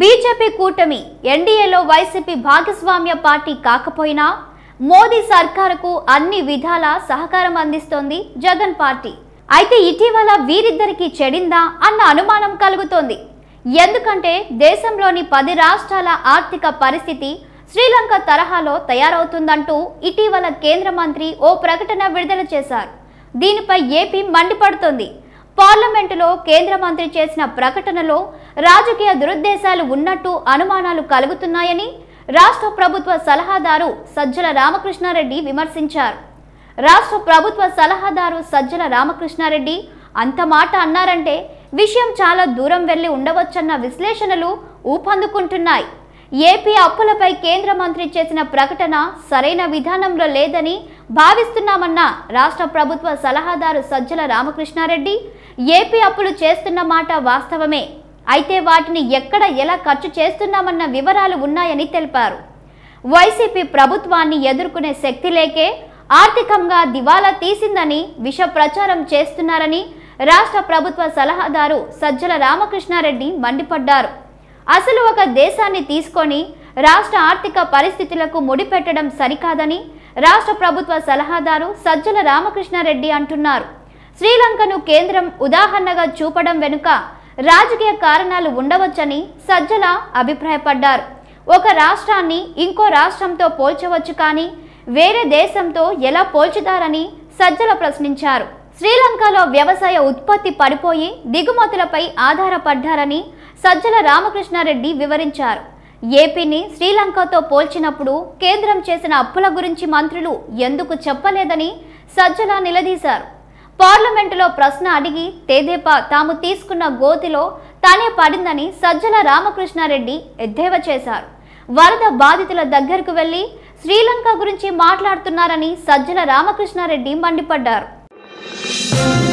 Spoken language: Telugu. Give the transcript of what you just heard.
బీజేపీ కూటమి ఎన్డీఏలో వైసీపీ భాగస్వామ్య పార్టీ కాకపోయినా మోదీ సర్కారుకు అన్ని విధాల సహకారం అందిస్తోంది జగన్ పార్టీ అయితే ఇటీవల వీరిద్దరికీ చెడిందా అన్న అనుమానం కలుగుతోంది ఎందుకంటే దేశంలోని పది రాష్ట్రాల ఆర్థిక పరిస్థితి శ్రీలంక తరహాలో తయారవుతుందంటూ ఇటీవల కేంద్ర మంత్రి ఓ ప్రకటన విడుదల చేశారు దీనిపై ఏపీ మండిపడుతోంది పార్లమెంటులో కేంద్ర మంత్రి చేసిన ప్రకటనలో రాజకీయ దురుద్దేశాలు ఉన్నట్టు అనుమానాలు కలుగుతున్నాయని రాష్ట్ర ప్రభుత్వ సలహాదారు సజ్జల రామకృష్ణారెడ్డి విమర్శించారు రాష్ట్ర ప్రభుత్వ సలహాదారు సజ్జల రామకృష్ణారెడ్డి అంత మాట అన్నారంటే విషయం చాలా దూరం వెళ్ళి ఉండవచ్చన్న విశ్లేషణలు ఊపందుకుంటున్నాయి ఏపీ అప్పులపై కేంద్ర మంత్రి చేసిన ప్రకటన సరైన విధానంలో లేదని భావిస్తున్నామన్న రాష్ట్ర ప్రభుత్వ సలహాదారు సజ్జల రామకృష్ణారెడ్డి ఏపీ అప్పులు చేస్తున్న మాట వాస్తవమే అయితే వాటిని ఎక్కడ ఎలా ఖర్చు చేస్తున్నామన్న వివరాలు ఉన్నాయని తెలిపారు వైసీపీ ప్రభుత్వాన్ని ఎదుర్కొనే శక్తి లేకే ఆర్థికంగా దివాలా తీసిందని విష ప్రచారం చేస్తున్నారని రాష్ట్ర ప్రభుత్వ సలహాదారు సజ్జల రామకృష్ణారెడ్డి మండిపడ్డారు అసలు ఒక దేశాన్ని తీసుకొని రాష్ట్ర ఆర్థిక పరిస్థితులకు ముడిపెట్టడం సరికాదని రాష్ట్ర ప్రభుత్వ సలహాదారు సజ్జల రామకృష్ణారెడ్డి అంటున్నారు శ్రీలంకను కేంద్రం ఉదాహరణగా చూపడం వెనుక రాజకీయ కారణాలు ఉండవచ్చని సజ్జల అభిప్రాయపడ్డారు ఒక రాష్ట్రాన్ని ఇంకో రాష్ట్రంతో పోల్చవచ్చు కానీ వేరే దేశంతో ఎలా పోల్చుతారని సజ్జల ప్రశ్నించారు శ్రీలంకలో వ్యవసాయ ఉత్పత్తి పడిపోయి దిగుమతులపై ఆధారపడ్డారని సజ్జల రామకృష్ణారెడ్డి వివరించారు ఏపీని శ్రీలంకతో పోల్చినప్పుడు కేంద్రం చేసిన అప్పుల గురించి మంత్రులు ఎందుకు చెప్పలేదని సజ్జల నిలదీశారు పార్లమెంటులో ప్రశ్న అడిగి తేదేపా తాము తీసుకున్న గోతిలో తానే పడిందని సజ్జల రామకృష్ణారెడ్డి ఎద్దేవా చేశారు వరద బాధితుల దగ్గరకు వెళ్లి శ్రీలంక గురించి మాట్లాడుతున్నారని సజ్జల రామకృష్ణారెడ్డి మండిపడ్డారు